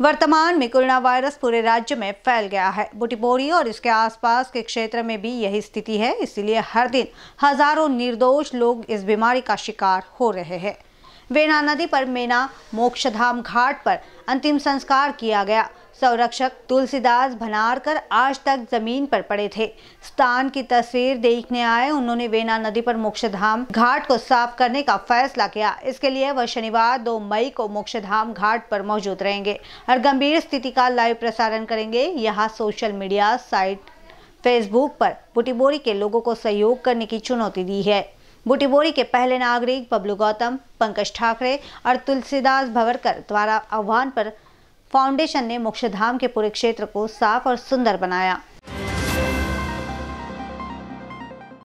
वर्तमान में corona virus पूरे राज्य में फैल गया है बुटीपोरी और इसके आसपास के क्षेत्र में भी यही स्थिति है इसलिए हर दिन हजारों निर्दोष लोग इस बीमारी का शिकार हो रहे हैं वेना नदी पर मेना मोक्षधाम घाट पर अंतिम संस्कार किया गया संरक्षक तुलसीदास भनारकर आज तक जमीन पर पड़े थे स्थान की तस्वीर देखने आए उन्होंने वेना नदी पर मोक्षधाम घाट को साफ करने का फैसला किया इसके लिए वह शनिवार 2 मई को मोक्षधाम घाट पर मौजूद रहेंगे और गंभीर स्थिति का लाइव प्रसारण करेंगे यहाँ सोशल मीडिया साइट फेसबुक पर बुटीबोरी के लोगों को सहयोग करने की चुनौती दी है बुटीबोरी के पहले नागरिक बबलू गौतम पंकज ठाकरे और तुलसीदास भवरकर द्वारा आह्वान पर फाउंडेशन ने मोक्षधाम के पूरे क्षेत्र को साफ और सुंदर बनाया